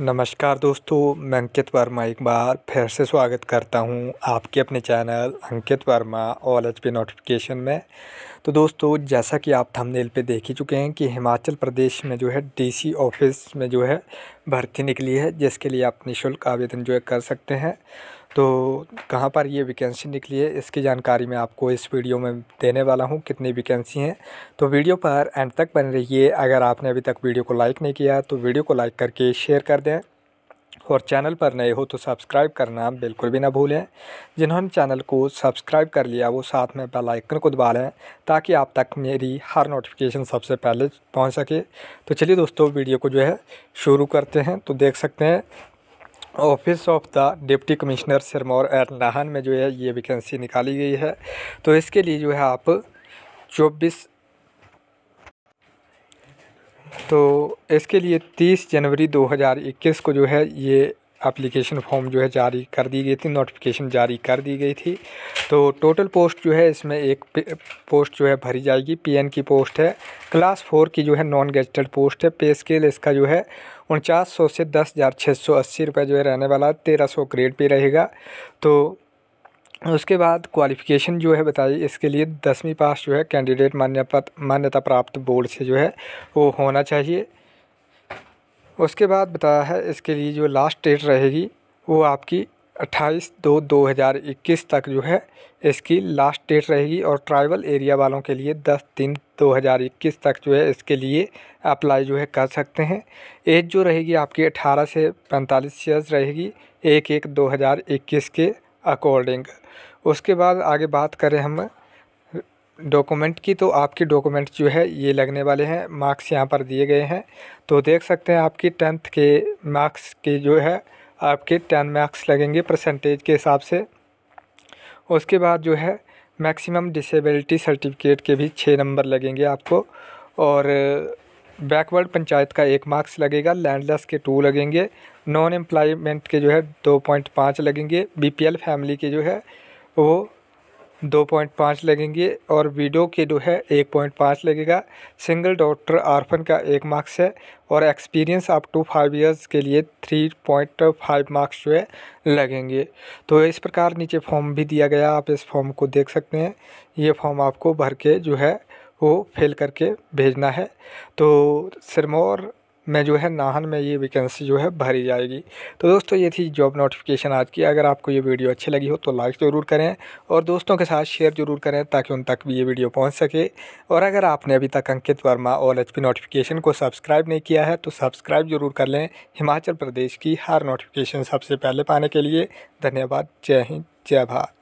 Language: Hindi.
नमस्कार दोस्तों मैं अंकित वर्मा एक बार फिर से स्वागत करता हूं आपके अपने channel Ankit Verma all H P notification में तो दोस्तों जैसा कि आप थंबनेल पे देख ही चुके हैं कि हिमाचल प्रदेश में जो है डीसी ऑफिस में जो है भर्ती निकली है जिसके लिए आप निःशुल्क आवेदन जो है कर सकते हैं तो कहाँ पर ये वैकेंसी निकली है इसकी जानकारी मैं आपको इस वीडियो में देने वाला हूँ कितनी वैकेंसी हैं तो वीडियो पर एंड तक बने रहिए अगर आपने अभी तक वीडियो को लाइक नहीं किया तो वीडियो को लाइक करके शेयर कर दें और चैनल पर नए हो तो सब्सक्राइब करना बिल्कुल भी ना भूलें जिन्होंने चैनल को सब्सक्राइब कर लिया वो साथ में बेल आइकन को दबा लें ताकि आप तक मेरी हर नोटिफिकेशन सबसे पहले पहुंच सके तो चलिए दोस्तों वीडियो को जो है शुरू करते हैं तो देख सकते हैं office of the deputy commissioner Sirmaur at Nahan में जो है ये वैकेंसी निकाली गई है तो इसके लिए जो है आप चौबीस तो इसके लिए तीस जनवरी दो हज़ार इक्कीस को जो है ये अप्लीकेशन फॉर्म जो है जारी कर दी गई थी नोटिफिकेशन जारी कर दी गई थी तो टोटल पोस्ट जो है इसमें एक पोस्ट जो है भरी जाएगी पीएन की पोस्ट है क्लास फोर की जो है नॉन गजटेड पोस्ट है पे स्केल इसका जो है उनचास सौ से दस हज़ार छः सौ अस्सी रुपये जो है रहने वाला है तेरह सौ ग्रेड पे रहेगा तो उसके बाद क्वालिफ़िकेशन जो है बताइए इसके लिए दसवीं पास जो है कैंडिडेट मान्यता मान्यता प्राप्त बोर्ड से जो है वो होना चाहिए उसके बाद बताया है इसके लिए जो लास्ट डेट रहेगी वो आपकी अट्ठाईस दो दो हज़ार इक्कीस तक जो है इसकी लास्ट डेट रहेगी और ट्राइबल एरिया वालों के लिए दस तीन दो हज़ार इक्कीस तक जो है इसके लिए अप्लाई जो है कर सकते हैं एज जो रहेगी आपकी अठारह से पैंतालीस ईयर्स रहेगी एक एक दो हज़ार इक्कीस के अकॉर्डिंग उसके बाद आगे बात करें हम डॉक्यूमेंट की तो आपके डॉक्यूमेंट जो है ये लगने वाले हैं मार्क्स यहाँ पर दिए गए हैं तो देख सकते हैं आपकी टेंथ के मार्क्स के जो है आपके टेन मार्क्स लगेंगे परसेंटेज के हिसाब से उसके बाद जो है मैक्सिमम डिसेबिलिटी सर्टिफिकेट के भी छः नंबर लगेंगे आपको और बैकवर्ड पंचायत का एक मार्क्स लगेगा लैंडलेस के टू लगेंगे नॉन एम्प्लॉयमेंट के जो है दो पॉइंट पाँच लगेंगे बीपीएल फैमिली के जो है वो दो पॉइंट पाँच लगेंगे और वीडो के जो है एक पॉइंट पाँच लगेगा सिंगल डॉक्टर आर्फन का एक मार्क्स है और एक्सपीरियंस आप टू फाइव ईयर्स के लिए थ्री पॉइंट फाइव मार्क्स जो है लगेंगे तो इस प्रकार नीचे फॉर्म भी दिया गया आप इस फॉर्म को देख सकते हैं ये फॉर्म आपको भर के जो है वो फिल करके भेजना है तो सिरमौर में जो है नाहन में ये वैकेंसी जो है भरी जाएगी तो दोस्तों ये थी जॉब नोटिफिकेशन आज की अगर आपको ये वीडियो अच्छी लगी हो तो लाइक ज़रूर करें और दोस्तों के साथ शेयर ज़रूर करें ताकि उन तक भी ये वीडियो पहुँच सके और अगर आपने अभी तक अंकित वर्मा और एच नोटिफिकेशन को सब्सक्राइब नहीं किया है तो सब्सक्राइब ज़रूर कर लें हिमाचल प्रदेश की हर नोटिफिकेशन सबसे पहले पाने के लिए धन्यवाद जय हिंद जय भारत